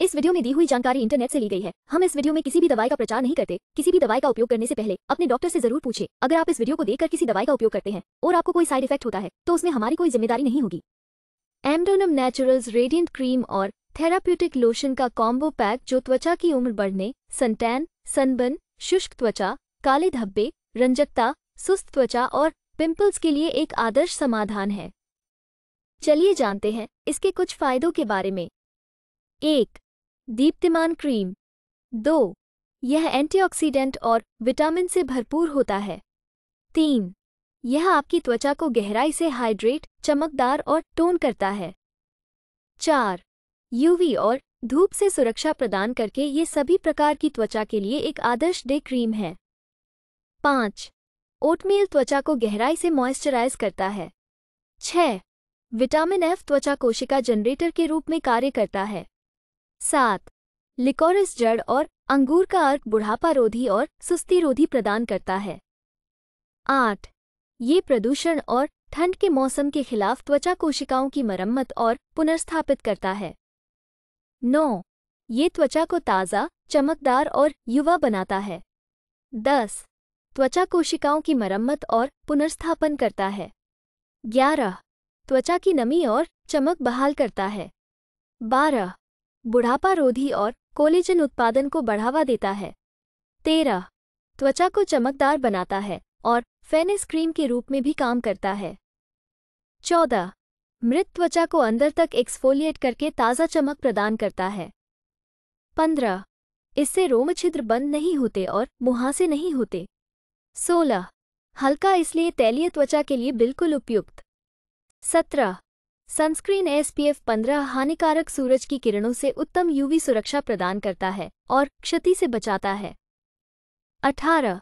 इस वीडियो में दी हुई जानकारी इंटरनेट से ली गई है हम इस वीडियो में किसी भी दवाई का प्रचार नहीं करते किसी भी दवाई का उपयोग करने से पहले अपने डॉक्टर से जरूर पूछे अगर आप इस वीडियो को देखकर किसी दवाई का उपयोग करते हैं और आपको कोई साइड इफेक्ट होता है तो उसमें हमारी कोई जिम्मेदारी नहीं होगी एमडोनम नेचुरल्स रेडियंट क्रीम और थेराप्यूटिक लोशन का कॉम्बो पैक जो त्वचा की उम्र बढ़ने सनटैन सनबन शुष्क त्वचा काले धब्बे रंजकता सुस्त त्वचा और पिम्पल्स के लिए एक आदर्श समाधान है चलिए जानते हैं इसके कुछ फायदों के बारे में एक दीप्तिमान क्रीम दो यह एंटीऑक्सीडेंट और विटामिन से भरपूर होता है तीन यह आपकी त्वचा को गहराई से हाइड्रेट चमकदार और टोन करता है चार यूवी और धूप से सुरक्षा प्रदान करके ये सभी प्रकार की त्वचा के लिए एक आदर्श डे क्रीम है पाँच ओटमील त्वचा को गहराई से मॉइस्चराइज करता है छ विटामिन एफ त्वचा कोशिका जनरेटर के रूप में कार्य करता है सात लिकोरिस जड़ और अंगूर का अर्क बुढ़ापा रोधी और सुस्ती रोधी प्रदान करता है आठ ये प्रदूषण और ठंड के मौसम के खिलाफ त्वचा कोशिकाओं की मरम्मत और पुनर्स्थापित करता है नौ ये त्वचा को ताज़ा चमकदार और युवा बनाता है दस त्वचा कोशिकाओं की मरम्मत और पुनर्स्थापन करता है ग्यारह त्वचा की नमी और चमक बहाल करता है बारह बुढ़ापा रोधी और कोलेजन उत्पादन को बढ़ावा देता है तेरह त्वचा को चमकदार बनाता है और फेनेस क्रीम के रूप में भी काम करता है चौदह मृत त्वचा को अंदर तक एक्सफोलिएट करके ताज़ा चमक प्रदान करता है पंद्रह इससे रोम छिद्र बंद नहीं होते और मुहासे नहीं होते सोलह हल्का इसलिए तैलीय त्वचा के लिए बिल्कुल उपयुक्त सत्रह सनस्क्रीन एसपीएफ 15 हानिकारक सूरज की किरणों से उत्तम यूवी सुरक्षा प्रदान करता है और क्षति से बचाता है 18.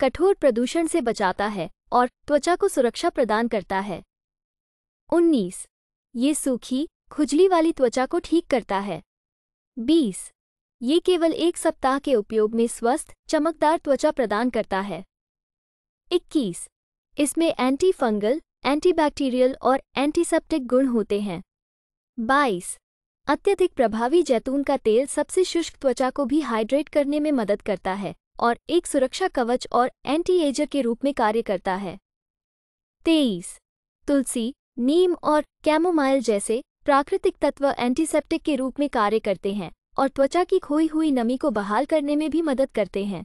कठोर प्रदूषण से बचाता है और त्वचा को सुरक्षा प्रदान करता है 19. ये सूखी खुजली वाली त्वचा को ठीक करता है 20. ये केवल एक सप्ताह के उपयोग में स्वस्थ चमकदार त्वचा प्रदान करता है 21. इसमें एंटी फंगल एंटीबैक्टीरियल और एंटीसेप्टिक गुण होते हैं बाईस अत्यधिक प्रभावी जैतून का तेल सबसे शुष्क त्वचा को भी हाइड्रेट करने में मदद करता है और एक सुरक्षा कवच और एंटी एजर के रूप में कार्य करता है तेईस तुलसी नीम और कैमोमाइल जैसे प्राकृतिक तत्व एंटीसेप्टिक के रूप में कार्य करते हैं और त्वचा की खोई हुई नमी को बहाल करने में भी मदद करते हैं